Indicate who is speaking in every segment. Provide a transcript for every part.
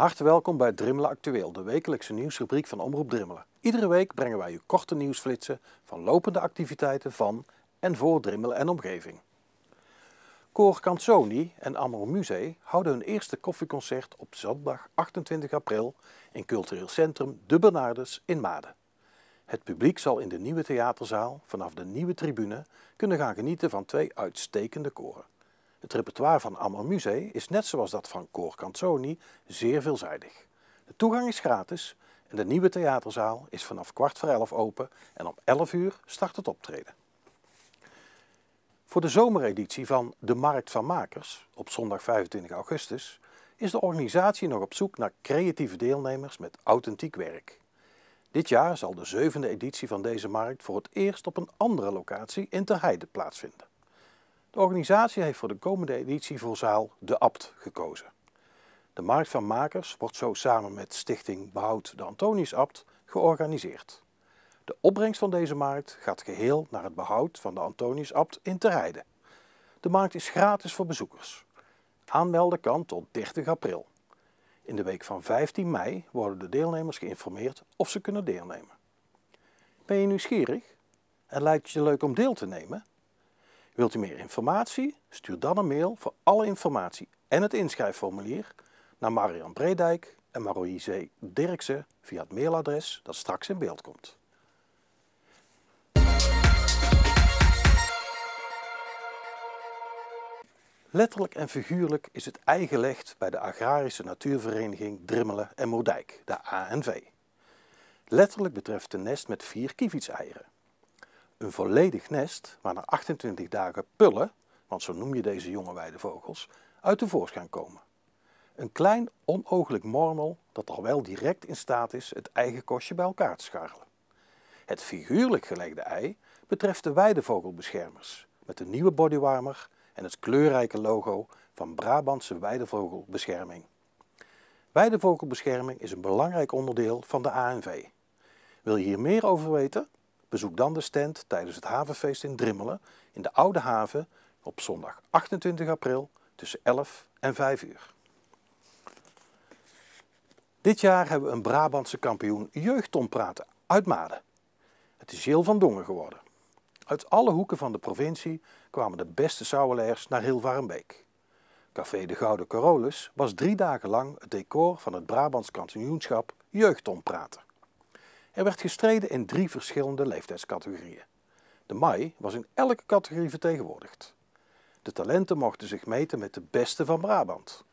Speaker 1: harte welkom bij Drimmelen Actueel, de wekelijkse nieuwsrubriek van Omroep Drimmelen. Iedere week brengen wij u korte nieuwsflitsen van lopende activiteiten van en voor Drimmelen en omgeving. Koor Canzoni en Amor Musee houden hun eerste koffieconcert op zondag 28 april in cultureel centrum De Bernardus in Maden. Het publiek zal in de nieuwe theaterzaal vanaf de nieuwe tribune kunnen gaan genieten van twee uitstekende koren. Het repertoire van Ammermusee is net zoals dat van Cor Canzoni zeer veelzijdig. De toegang is gratis en de nieuwe theaterzaal is vanaf kwart voor elf open en om elf uur start het optreden. Voor de zomereditie van De Markt van Makers op zondag 25 augustus is de organisatie nog op zoek naar creatieve deelnemers met authentiek werk. Dit jaar zal de zevende editie van deze markt voor het eerst op een andere locatie in Terheide plaatsvinden. De organisatie heeft voor de komende editie voor zaal De Abt gekozen. De Markt van Makers wordt zo samen met Stichting Behoud de Antonius Abt georganiseerd. De opbrengst van deze markt gaat geheel naar het behoud van de Antonius Abt in rijden. De markt is gratis voor bezoekers. Aanmelden kan tot 30 april. In de week van 15 mei worden de deelnemers geïnformeerd of ze kunnen deelnemen. Ben je nieuwsgierig en lijkt het je leuk om deel te nemen? Wilt u meer informatie? Stuur dan een mail voor alle informatie en het inschrijfformulier naar Marian Bredijk en Maroise Dirksen via het mailadres dat straks in beeld komt. Letterlijk en figuurlijk is het ei gelegd bij de Agrarische Natuurvereniging Drimmelen en Moerdijk, de ANV. Letterlijk betreft de nest met vier kievitseieren. Een volledig nest, waar na 28 dagen pullen, want zo noem je deze jonge weidevogels, uit de voorschijn komen. Een klein, onogelijk mormel dat al wel direct in staat is het eigen kostje bij elkaar te scharrelen. Het figuurlijk gelegde ei betreft de weidevogelbeschermers met de nieuwe bodywarmer en het kleurrijke logo van Brabantse weidevogelbescherming. Weidevogelbescherming is een belangrijk onderdeel van de ANV. Wil je hier meer over weten? Bezoek dan de stand tijdens het havenfeest in Drimmelen in de Oude Haven op zondag 28 april tussen 11 en 5 uur. Dit jaar hebben we een Brabantse kampioen jeugdtompraten uit Maden. Het is heel van Dongen geworden. Uit alle hoeken van de provincie kwamen de beste sauwelaars naar Hilvarenbeek. Café de Gouden Carolus was drie dagen lang het decor van het Brabants kampioenschap jeugdtompraten. Er werd gestreden in drie verschillende leeftijdscategorieën. De Mai was in elke categorie vertegenwoordigd. De talenten mochten zich meten met de beste van Brabant.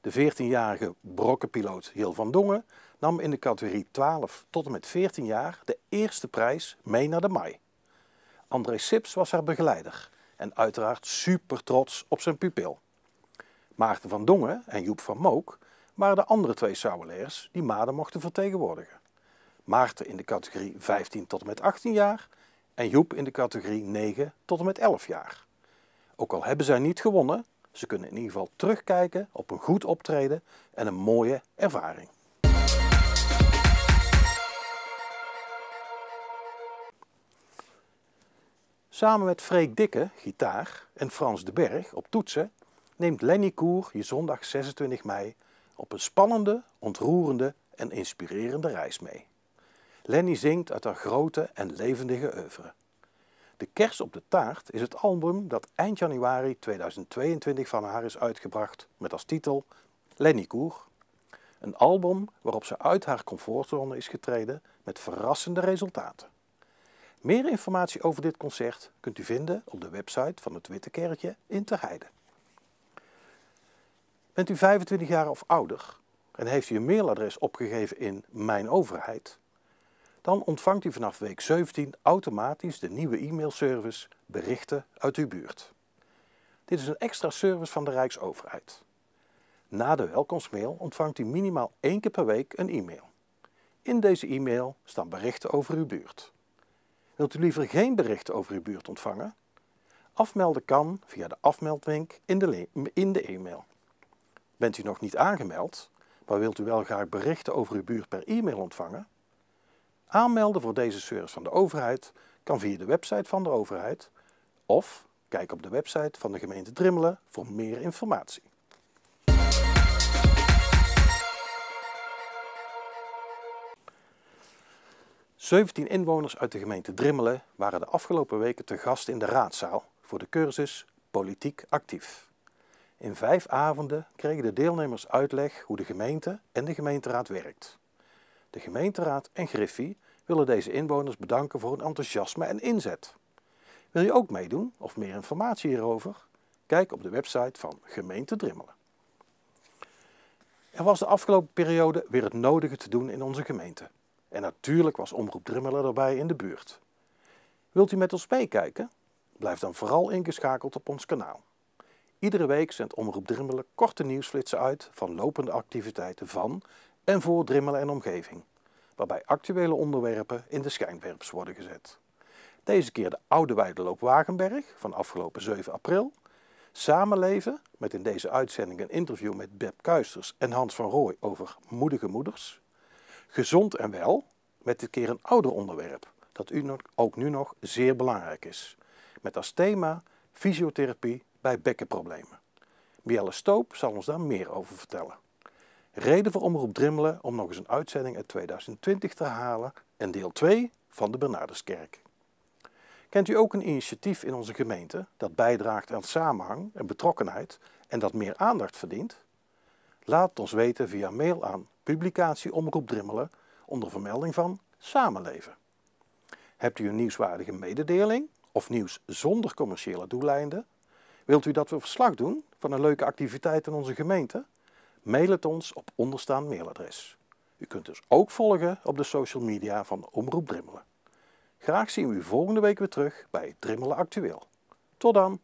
Speaker 1: De 14-jarige brokkenpiloot Hil van Dongen nam in de categorie 12 tot en met 14 jaar de eerste prijs mee naar de Mai. André Sips was haar begeleider en uiteraard super trots op zijn pupil. Maarten van Dongen en Joep van Mook waren de andere twee sauweleers die Maden mochten vertegenwoordigen. Maarten in de categorie 15 tot en met 18 jaar en Joep in de categorie 9 tot en met 11 jaar. Ook al hebben zij niet gewonnen, ze kunnen in ieder geval terugkijken op een goed optreden en een mooie ervaring. Samen met Freek Dikke, gitaar, en Frans de Berg op toetsen neemt Lenny Koer je zondag 26 mei op een spannende, ontroerende en inspirerende reis mee. Lenny zingt uit haar grote en levendige oeuvre. De kers op de taart is het album dat eind januari 2022 van haar is uitgebracht met als titel Lenny Koer. Een album waarop ze uit haar comfortzone is getreden met verrassende resultaten. Meer informatie over dit concert kunt u vinden op de website van het Witte Kerkje in Terheide. Bent u 25 jaar of ouder en heeft u een mailadres opgegeven in Mijn Overheid? dan ontvangt u vanaf week 17 automatisch de nieuwe e-mailservice Berichten uit uw buurt. Dit is een extra service van de Rijksoverheid. Na de welkomstmail ontvangt u minimaal één keer per week een e-mail. In deze e-mail staan berichten over uw buurt. Wilt u liever geen berichten over uw buurt ontvangen? Afmelden kan via de afmeldlink in de, in de e-mail. Bent u nog niet aangemeld, maar wilt u wel graag berichten over uw buurt per e-mail ontvangen? Aanmelden voor deze service van de overheid kan via de website van de overheid of kijk op de website van de gemeente Drimmelen voor meer informatie. 17 inwoners uit de gemeente Drimmelen waren de afgelopen weken te gast in de raadzaal voor de cursus Politiek Actief. In vijf avonden kregen de deelnemers uitleg hoe de gemeente en de gemeenteraad werkt. De gemeenteraad en Griffie willen deze inwoners bedanken voor hun enthousiasme en inzet. Wil je ook meedoen of meer informatie hierover? Kijk op de website van Gemeente Drimmelen. Er was de afgelopen periode weer het nodige te doen in onze gemeente. En natuurlijk was Omroep Drimmelen erbij in de buurt. Wilt u met ons meekijken? Blijf dan vooral ingeschakeld op ons kanaal. Iedere week zendt Omroep Drimmelen korte nieuwsflitsen uit van lopende activiteiten van en voor Drimmelen en omgeving, waarbij actuele onderwerpen in de schijnwerpers worden gezet. Deze keer de Oude Weideloop Wagenberg van afgelopen 7 april, Samenleven met in deze uitzending een interview met Beb Kuisters en Hans van Rooij over moedige moeders, Gezond en Wel met dit keer een ouder onderwerp dat u ook nu nog zeer belangrijk is, met als thema fysiotherapie bij bekkenproblemen. Bielle Stoop zal ons daar meer over vertellen. Reden voor Omroep Drimmelen om nog eens een uitzending uit 2020 te halen en deel 2 van de Bernarduskerk. Kent u ook een initiatief in onze gemeente dat bijdraagt aan samenhang en betrokkenheid en dat meer aandacht verdient? Laat ons weten via mail aan publicatie Omroep Drimmelen onder vermelding van Samenleven. Hebt u een nieuwswaardige mededeling of nieuws zonder commerciële doeleinden? Wilt u dat we verslag doen van een leuke activiteit in onze gemeente? Mail het ons op onderstaand mailadres. U kunt dus ook volgen op de social media van Omroep Drimmelen. Graag zien we u volgende week weer terug bij Drimmelen Actueel. Tot dan!